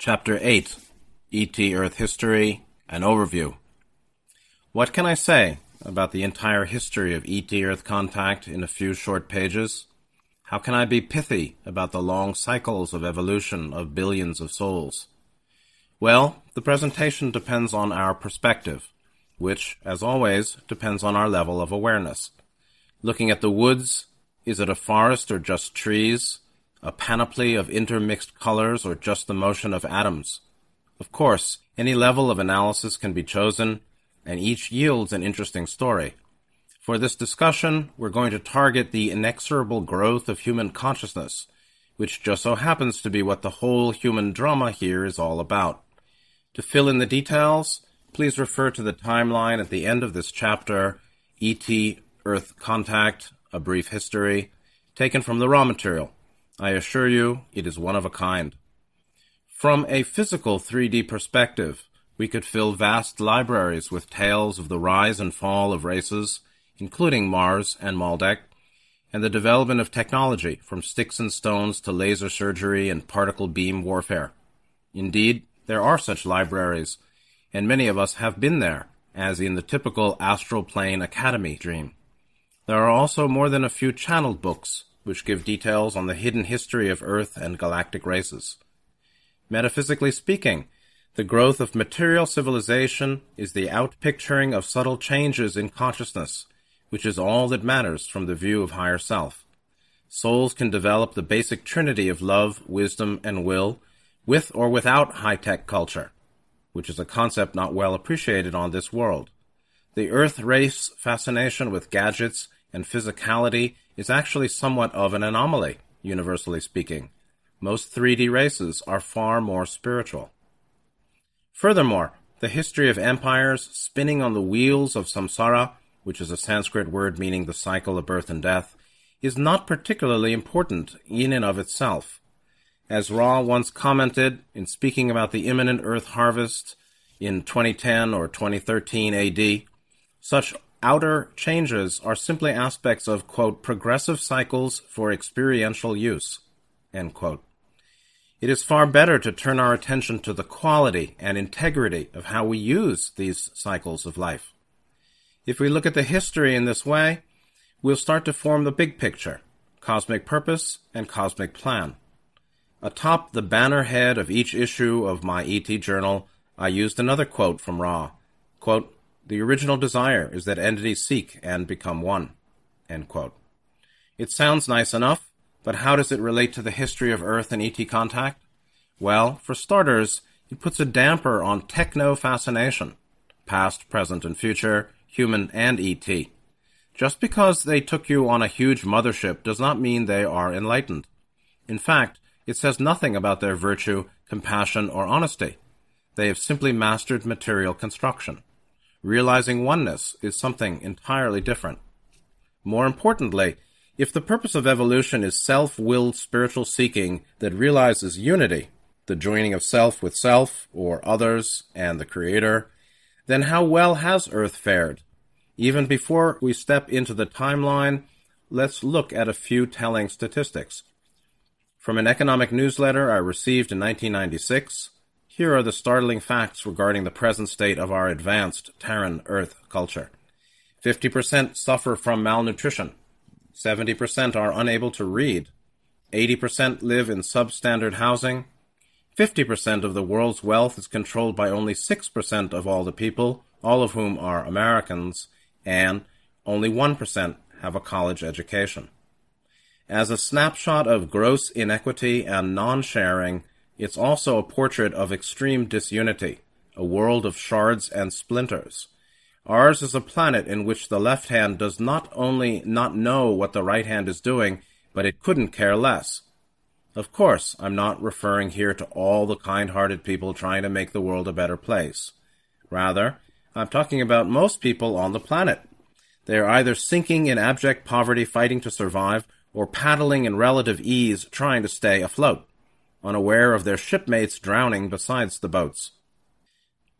Chapter 8 ET Earth History An Overview. What can I say about the entire history of ET Earth contact in a few short pages? How can I be pithy about the long cycles of evolution of billions of souls? Well, the presentation depends on our perspective, which, as always, depends on our level of awareness. Looking at the woods, is it a forest or just trees? a panoply of intermixed colors, or just the motion of atoms. Of course, any level of analysis can be chosen, and each yields an interesting story. For this discussion, we're going to target the inexorable growth of human consciousness, which just so happens to be what the whole human drama here is all about. To fill in the details, please refer to the timeline at the end of this chapter ET Earth Contact, A Brief History, taken from the raw material. I assure you, it is one of a kind. From a physical 3D perspective, we could fill vast libraries with tales of the rise and fall of races, including Mars and Maldek, and the development of technology from sticks and stones to laser surgery and particle beam warfare. Indeed, there are such libraries, and many of us have been there, as in the typical astral plane academy dream. There are also more than a few channeled books which give details on the hidden history of Earth and galactic races. Metaphysically speaking, the growth of material civilization is the outpicturing of subtle changes in consciousness, which is all that matters from the view of higher self. Souls can develop the basic trinity of love, wisdom, and will, with or without high-tech culture, which is a concept not well appreciated on this world. The Earth race fascination with gadgets and physicality is actually somewhat of an anomaly, universally speaking. Most 3D races are far more spiritual. Furthermore, the history of empires spinning on the wheels of samsara, which is a Sanskrit word meaning the cycle of birth and death, is not particularly important in and of itself. As Raw once commented in speaking about the imminent earth harvest in 2010 or 2013 AD, such outer changes are simply aspects of, quote, progressive cycles for experiential use, end quote. It is far better to turn our attention to the quality and integrity of how we use these cycles of life. If we look at the history in this way, we'll start to form the big picture, cosmic purpose, and cosmic plan. Atop the banner head of each issue of my ET journal, I used another quote from Ra. Quote, the original desire is that entities seek and become one. It sounds nice enough, but how does it relate to the history of Earth and ET contact? Well, for starters, it puts a damper on techno fascination, past, present, and future, human and ET. Just because they took you on a huge mothership does not mean they are enlightened. In fact, it says nothing about their virtue, compassion, or honesty. They have simply mastered material construction realizing oneness is something entirely different. More importantly, if the purpose of evolution is self willed spiritual seeking that realizes unity, the joining of self with self or others and the Creator, then how well has Earth fared? Even before we step into the timeline, let's look at a few telling statistics. From an economic newsletter I received in 1996, here are the startling facts regarding the present state of our advanced Terran Earth culture 50% suffer from malnutrition, 70% are unable to read, 80% live in substandard housing, 50% of the world's wealth is controlled by only 6% of all the people, all of whom are Americans, and only 1% have a college education. As a snapshot of gross inequity and non sharing, it's also a portrait of extreme disunity, a world of shards and splinters. Ours is a planet in which the left hand does not only not know what the right hand is doing, but it couldn't care less. Of course, I'm not referring here to all the kind-hearted people trying to make the world a better place. Rather, I'm talking about most people on the planet. They are either sinking in abject poverty fighting to survive, or paddling in relative ease trying to stay afloat unaware of their shipmates drowning besides the boats.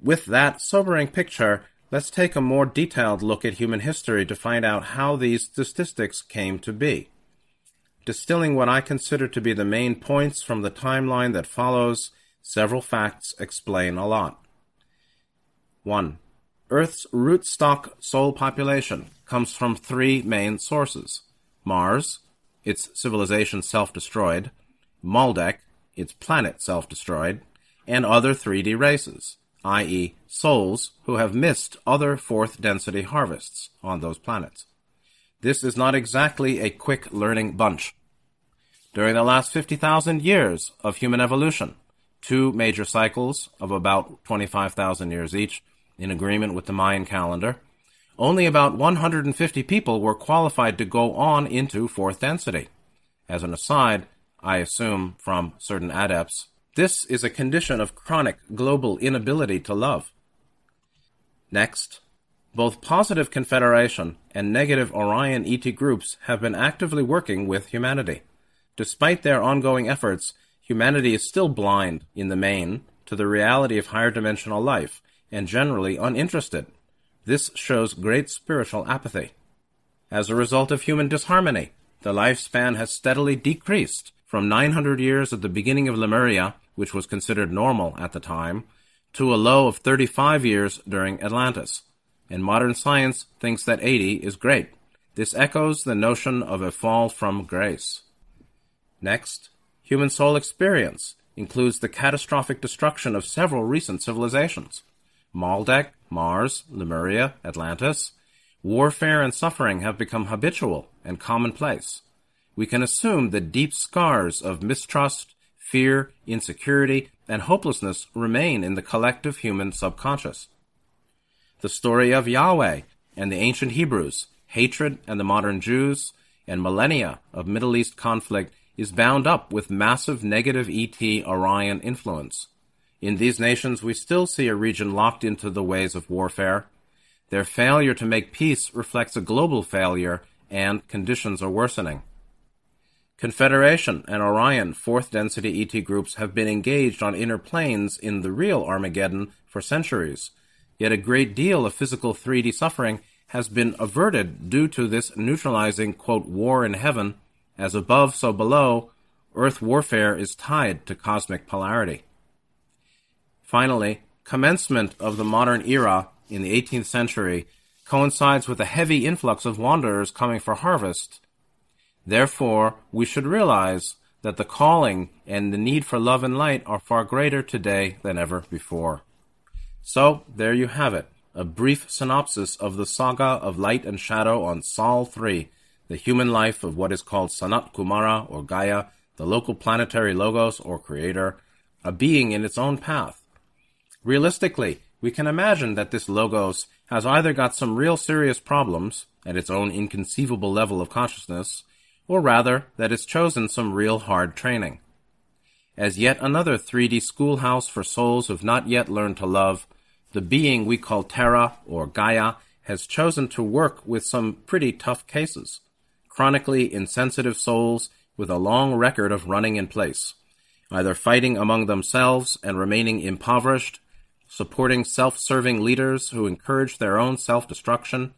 With that sobering picture, let's take a more detailed look at human history to find out how these statistics came to be. Distilling what I consider to be the main points from the timeline that follows, several facts explain a lot. 1. Earth's rootstock soul population comes from three main sources Mars, its civilization self destroyed, Maldek, its planet self-destroyed, and other 3D races, i.e. souls who have missed other fourth density harvests on those planets. This is not exactly a quick learning bunch. During the last 50,000 years of human evolution, two major cycles of about 25,000 years each, in agreement with the Mayan calendar, only about 150 people were qualified to go on into fourth density. As an aside, I assume, from certain adepts. This is a condition of chronic global inability to love. Next, both positive Confederation and negative Orion ET groups have been actively working with humanity. Despite their ongoing efforts, humanity is still blind, in the main, to the reality of higher dimensional life, and generally uninterested. This shows great spiritual apathy. As a result of human disharmony, the lifespan has steadily decreased, from 900 years at the beginning of Lemuria, which was considered normal at the time, to a low of 35 years during Atlantis, and modern science thinks that 80 is great. This echoes the notion of a fall from grace. Next, human soul experience includes the catastrophic destruction of several recent civilizations Maldek, Mars, Lemuria, Atlantis. Warfare and suffering have become habitual and commonplace we can assume the deep scars of mistrust, fear, insecurity, and hopelessness remain in the collective human subconscious. The story of Yahweh and the ancient Hebrews, hatred and the modern Jews, and millennia of Middle East conflict is bound up with massive negative ET Orion influence. In these nations, we still see a region locked into the ways of warfare. Their failure to make peace reflects a global failure, and conditions are worsening. Confederation and Orion fourth density ET groups have been engaged on inner planes in the real Armageddon for centuries. Yet a great deal of physical 3D suffering has been averted due to this neutralizing, quote, war in heaven, as above, so below, Earth warfare is tied to cosmic polarity. Finally, commencement of the modern era in the 18th century coincides with a heavy influx of wanderers coming for harvest Therefore, we should realize that the calling and the need for love and light are far greater today than ever before. So, there you have it a brief synopsis of the saga of light and shadow on Sol 3, the human life of what is called Sanat Kumara or Gaia, the local planetary logos or creator, a being in its own path. Realistically, we can imagine that this logos has either got some real serious problems at its own inconceivable level of consciousness, or rather that it's chosen some real hard training. As yet another 3D schoolhouse for souls who've not yet learned to love, the being we call Terra or Gaia has chosen to work with some pretty tough cases. Chronically insensitive souls with a long record of running in place, either fighting among themselves and remaining impoverished, supporting self serving leaders who encourage their own self destruction,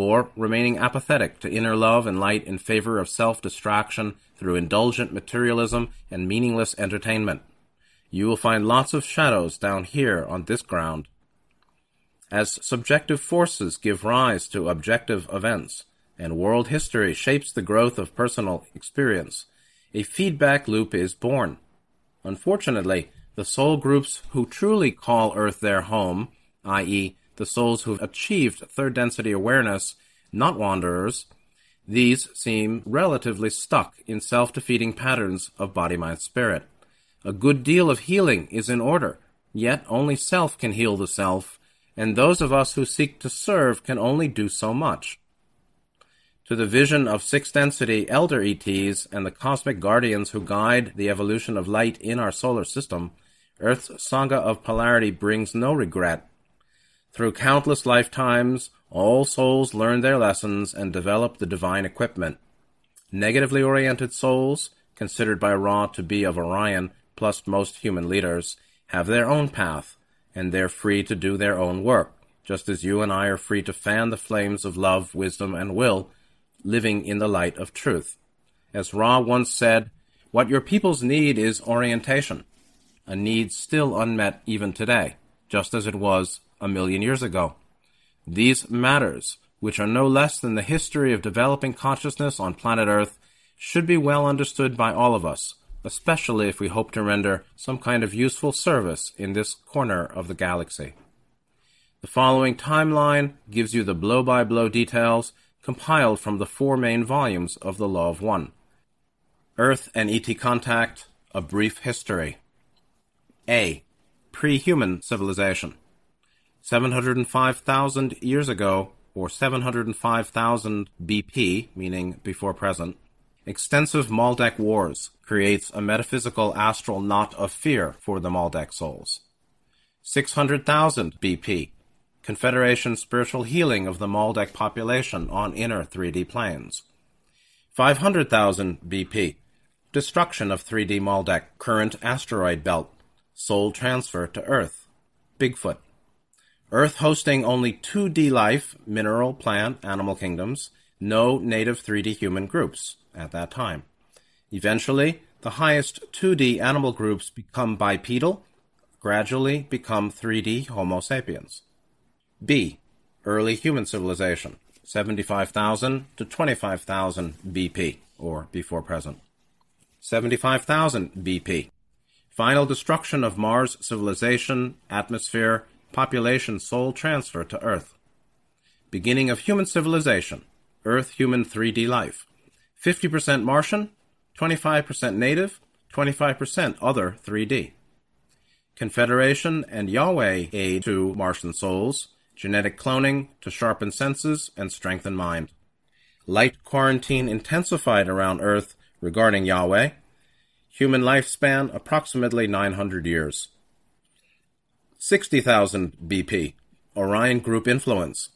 or remaining apathetic to inner love and light in favor of self distraction through indulgent materialism and meaningless entertainment. You will find lots of shadows down here on this ground. As subjective forces give rise to objective events, and world history shapes the growth of personal experience, a feedback loop is born. Unfortunately, the soul groups who truly call Earth their home, i.e., the souls who've achieved third density awareness, not wanderers, these seem relatively stuck in self defeating patterns of body mind spirit. A good deal of healing is in order, yet only self can heal the self, and those of us who seek to serve can only do so much. To the vision of sixth density elder ETs and the cosmic guardians who guide the evolution of light in our solar system, Earth's saga of polarity brings no regret through countless lifetimes, all souls learn their lessons and develop the divine equipment. Negatively oriented souls, considered by Ra to be of Orion, plus most human leaders, have their own path, and they're free to do their own work, just as you and I are free to fan the flames of love, wisdom, and will, living in the light of truth. As Ra once said, what your peoples need is orientation, a need still unmet even today, just as it was a million years ago. These matters, which are no less than the history of developing consciousness on planet Earth, should be well understood by all of us, especially if we hope to render some kind of useful service in this corner of the galaxy. The following timeline gives you the blow by blow details compiled from the four main volumes of The Law of One Earth and ET Contact, A Brief History. A. Pre human Civilization. 705,000 years ago, or 705,000 BP, meaning before present, extensive Maldek wars creates a metaphysical astral knot of fear for the Maldek souls. 600,000 BP, Confederation spiritual healing of the Maldek population on inner 3D planes. 500,000 BP, destruction of 3D Maldek current asteroid belt, soul transfer to Earth, Bigfoot. Earth hosting only 2D life, mineral, plant, animal kingdoms, no native 3D human groups at that time. Eventually, the highest 2D animal groups become bipedal, gradually become 3D Homo sapiens. B. Early human civilization, 75,000 to 25,000 BP, or before present. 75,000 BP. Final destruction of Mars civilization, atmosphere, population soul transfer to Earth. Beginning of human civilization, Earth human 3D life. 50% Martian, 25% native, 25% other 3D. Confederation and Yahweh aid to Martian souls, genetic cloning to sharpen senses and strengthen mind. Light quarantine intensified around Earth regarding Yahweh. Human lifespan approximately 900 years. 60,000 BP Orion Group Influence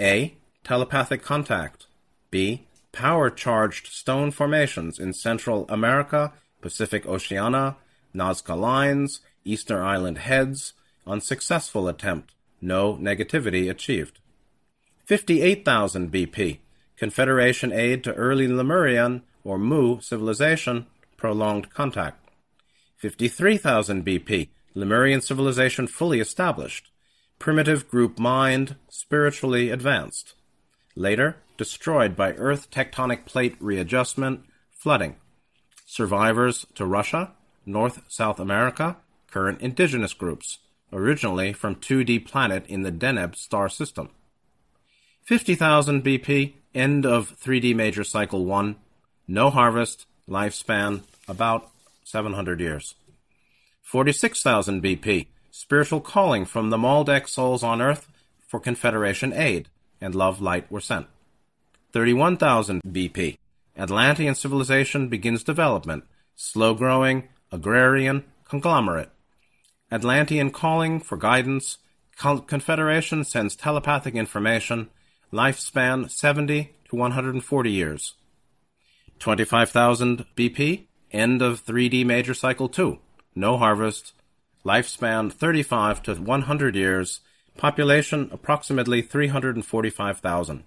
A. Telepathic Contact B. Power Charged Stone Formations in Central America, Pacific Oceania, Nazca Lines, Easter Island Heads, unsuccessful attempt, no negativity achieved. 58,000 BP Confederation aid to early Lemurian or Mu civilization, prolonged contact. 53,000 BP Lemurian civilization fully established, primitive group mind, spiritually advanced. Later, destroyed by Earth tectonic plate readjustment, flooding. Survivors to Russia, North South America, current indigenous groups, originally from 2D planet in the Deneb star system. 50,000 BP, end of 3D major cycle 1, no harvest, lifespan about 700 years. 46,000 BP, Spiritual Calling from the Maldek Souls on Earth for Confederation Aid, and Love Light were sent. 31,000 BP, Atlantean Civilization begins development, slow growing, agrarian, conglomerate. Atlantean Calling for guidance, Confederation sends telepathic information, lifespan 70 to 140 years. 25,000 BP, end of 3D Major Cycle 2 no harvest, lifespan 35 to 100 years, population approximately 345,000.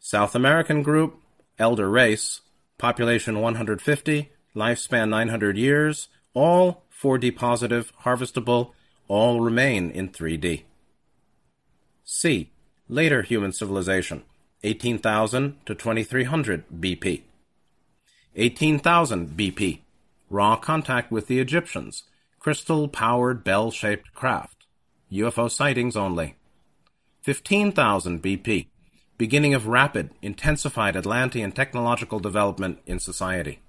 South American group, elder race, population 150, lifespan 900 years, all 4D positive, harvestable, all remain in 3D. C. Later human civilization, 18,000 to 2300 BP. 18,000 BP raw contact with the Egyptians, crystal-powered bell-shaped craft, UFO sightings only. 15,000 BP, beginning of rapid, intensified Atlantean technological development in society.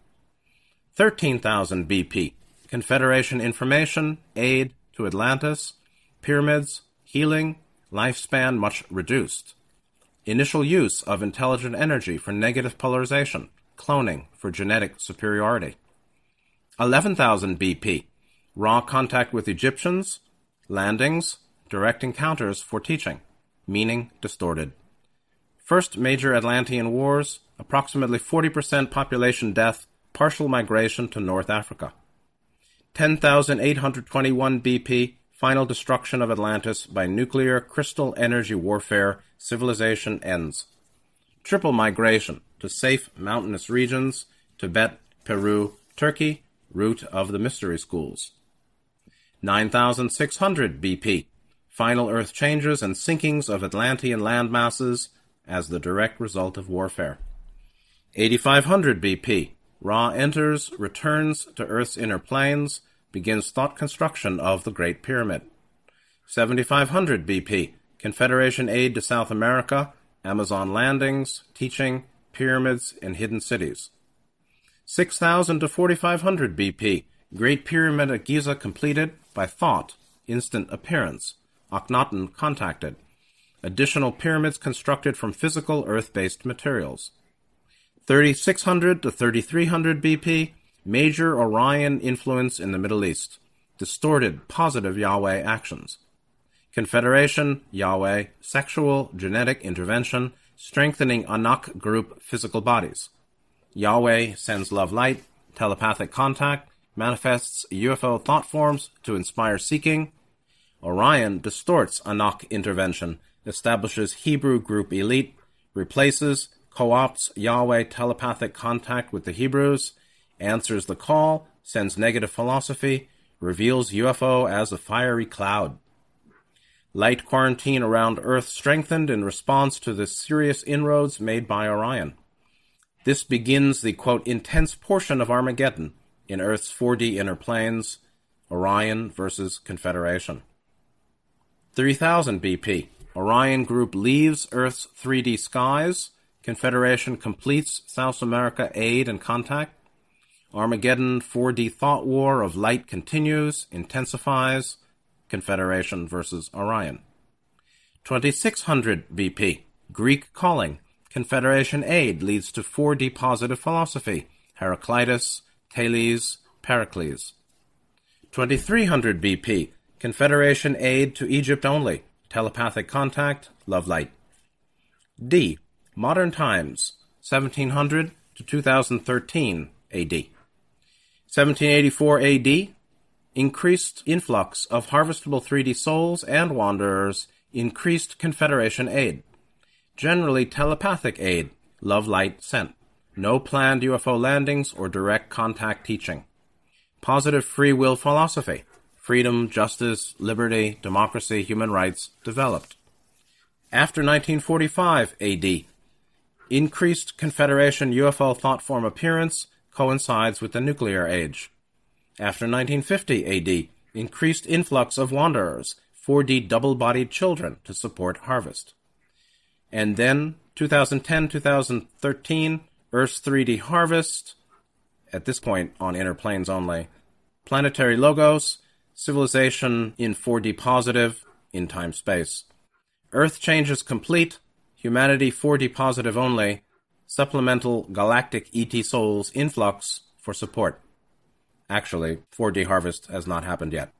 13,000 BP, Confederation information, aid to Atlantis, pyramids, healing, lifespan much reduced. Initial use of intelligent energy for negative polarization, cloning for genetic superiority. 11,000 BP, raw contact with Egyptians, landings, direct encounters for teaching, meaning distorted. First major Atlantean wars, approximately 40% population death, partial migration to North Africa. 10,821 BP, final destruction of Atlantis by nuclear crystal energy warfare, civilization ends. Triple migration to safe mountainous regions, Tibet, Peru, Turkey, route of the mystery schools. 9600 BP Final Earth changes and sinkings of Atlantean landmasses as the direct result of warfare. 8500 BP Ra enters, returns to Earth's inner planes, begins thought construction of the Great Pyramid. 7500 BP Confederation aid to South America, Amazon landings, teaching, pyramids, and hidden cities. 6000 to 4500 BP, Great Pyramid at Giza completed by thought, instant appearance, Akhenaten contacted. Additional pyramids constructed from physical earth-based materials. 3600 to 3300 BP, major Orion influence in the Middle East. Distorted positive Yahweh actions. Confederation, Yahweh, sexual, genetic intervention, strengthening Anak group physical bodies. Yahweh sends love light, telepathic contact, manifests UFO thought forms to inspire seeking. Orion distorts Anak intervention, establishes Hebrew group elite, replaces, co opts Yahweh telepathic contact with the Hebrews, answers the call, sends negative philosophy, reveals UFO as a fiery cloud. Light quarantine around Earth strengthened in response to the serious inroads made by Orion. This begins the quote, intense portion of Armageddon in Earth's 4D inner planes, Orion versus Confederation. 3000 BP, Orion Group leaves Earth's 3D skies. Confederation completes South America aid and contact. Armageddon 4D thought war of light continues, intensifies. Confederation versus Orion. 2600 BP, Greek calling. Confederation aid leads to four depositive philosophy Heraclitus, Thales, Pericles. 2300 BP Confederation aid to Egypt only telepathic contact, love light. D. Modern times 1700 to 2013 AD. 1784 AD increased influx of harvestable 3D souls and wanderers, increased Confederation aid. Generally telepathic aid, love light sent. No planned UFO landings or direct contact teaching. Positive free will philosophy. Freedom, justice, liberty, democracy, human rights developed. After 1945 AD, increased Confederation UFO thought form appearance coincides with the nuclear age. After 1950 AD, increased influx of wanderers, 4D double bodied children to support harvest and then 2010, 2013, Earth's 3D Harvest, at this point on Inner Planes only, Planetary Logos, Civilization in 4D Positive, in Time Space. Earth Changes Complete, Humanity 4D Positive only, Supplemental Galactic ET Souls Influx for support. Actually, 4D Harvest has not happened yet.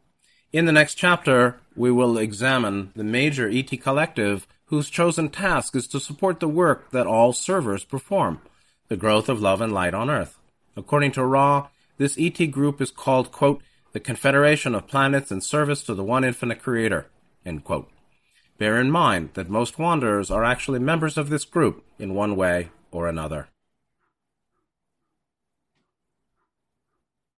In the next chapter, we will examine the major ET collective whose chosen task is to support the work that all servers perform, the growth of love and light on Earth. According to Raw, this ET group is called, quote, the Confederation of Planets in Service to the One Infinite Creator, end quote. Bear in mind that most Wanderers are actually members of this group in one way or another.